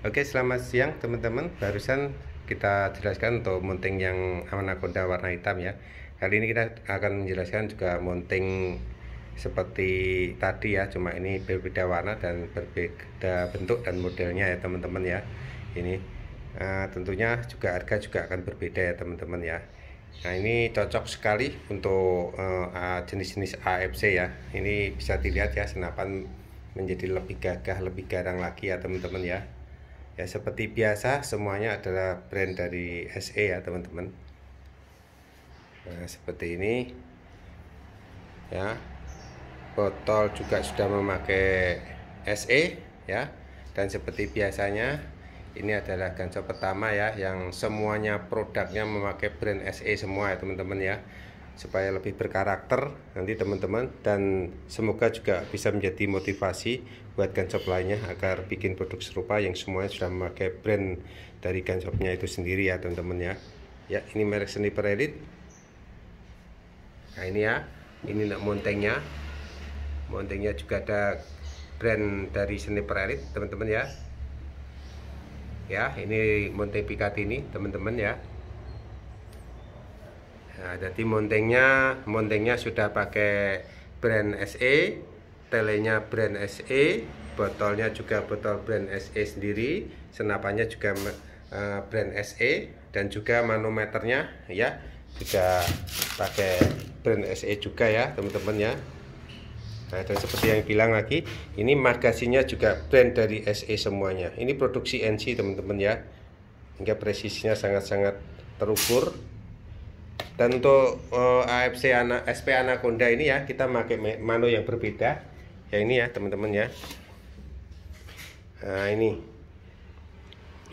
Oke, selamat siang teman-teman. Barusan kita jelaskan untuk mounting yang anaconda warna hitam ya. Kali ini kita akan menjelaskan juga mounting seperti tadi ya, cuma ini berbeda warna dan berbeda bentuk dan modelnya ya teman-teman ya. Ini nah, tentunya juga harga juga akan berbeda ya teman-teman ya. Nah ini cocok sekali untuk eh, jenis-jenis uh, jenis -jenis AFC ya. Ini bisa dilihat ya senapan menjadi lebih gagah, lebih garang lagi ya teman-teman ya. Ya seperti biasa semuanya adalah brand dari SE ya teman-teman. Nah, seperti ini. Ya. Botol juga sudah memakai SE ya. Dan seperti biasanya ini adalah ganco pertama ya yang semuanya produknya memakai brand SE semua ya teman-teman ya supaya lebih berkarakter nanti teman-teman dan semoga juga bisa menjadi motivasi buat gansop lainnya agar bikin produk serupa yang semuanya sudah memakai brand dari gansopnya itu sendiri ya teman-teman ya ya ini merek seni peredit nah ini ya ini nak montengnya montengnya juga ada brand dari seni peredit teman-teman ya ya ini monteng pikat ini teman-teman ya Nah, jadi montengnya montengnya sudah pakai brand SE, telenya brand SE, botolnya juga botol brand SE sendiri, senapannya juga eh, brand SE dan juga manometernya ya juga pakai brand SE juga ya teman-teman ya. Nah, dan seperti yang bilang lagi, ini magasinya juga brand dari SE semuanya. Ini produksi NC teman-teman ya. Hingga presisinya sangat-sangat terukur dan untuk uh, eh, AFC anak SP Anaconda ini ya kita pakai mano yang berbeda ya ini ya teman-teman ya nah ini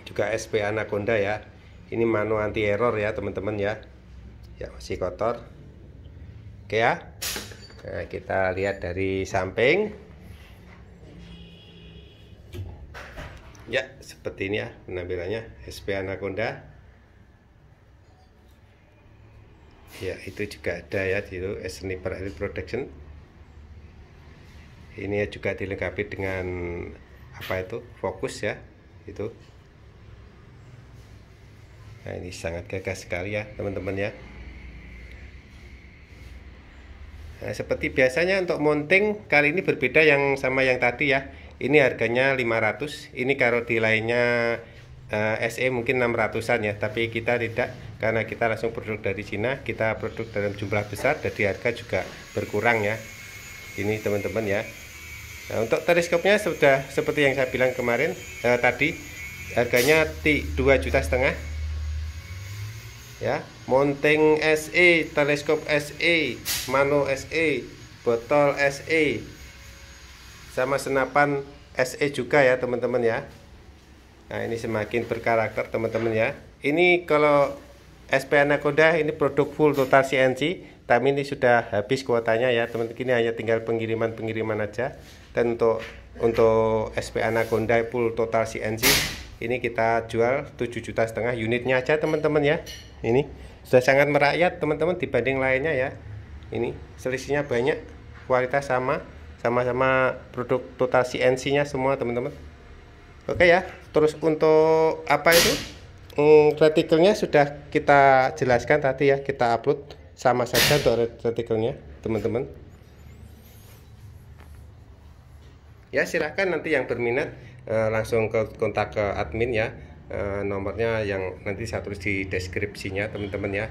juga SP Anaconda ya ini mano anti error ya teman-teman ya ya masih kotor oke ya nah, kita lihat dari samping ya seperti ini ya penampilannya SP Anaconda ya itu juga ada ya di sniper Elite protection. ini ya juga dilengkapi dengan apa itu fokus ya itu nah ini sangat gagah sekali ya teman-teman ya nah, seperti biasanya untuk mounting kali ini berbeda yang sama yang tadi ya ini harganya 500 ini kalau di lainnya Eh, SE mungkin 600-an ya, tapi kita tidak karena kita langsung produk dari Cina, kita produk dalam jumlah besar jadi harga juga berkurang ya. Ini teman-teman ya. Nah, untuk teleskopnya sudah seperti yang saya bilang kemarin eh, tadi harganya dua juta setengah ya mounting SE teleskop SE mano SE botol SE sama senapan SE juga ya teman-teman ya Nah, ini semakin berkarakter teman-teman ya. Ini kalau SP Anakoda ini produk full total CNC, tapi ini sudah habis kuotanya ya, teman-teman. Ini hanya tinggal pengiriman-pengiriman aja. Dan untuk untuk SP Anakoda full total CNC ini kita jual 7 juta setengah unitnya aja teman-teman ya. Ini sudah sangat merakyat teman-teman dibanding lainnya ya. Ini selisihnya banyak, kualitas sama, sama-sama produk total CNC-nya semua teman-teman oke okay ya terus untuk apa itu hmm, retikelnya sudah kita jelaskan tadi ya kita upload sama saja untuk retikelnya teman-teman ya silahkan nanti yang berminat eh, langsung ke kontak ke admin ya eh, nomornya yang nanti saya tulis di deskripsinya teman-teman ya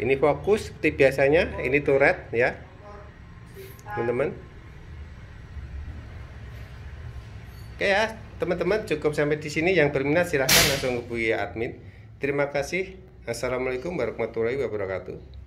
ini fokus seperti biasanya ini turret ya teman-teman oke ya teman-teman cukup sampai di sini yang berminat silahkan langsung hubungi admin terima kasih assalamualaikum warahmatullahi wabarakatuh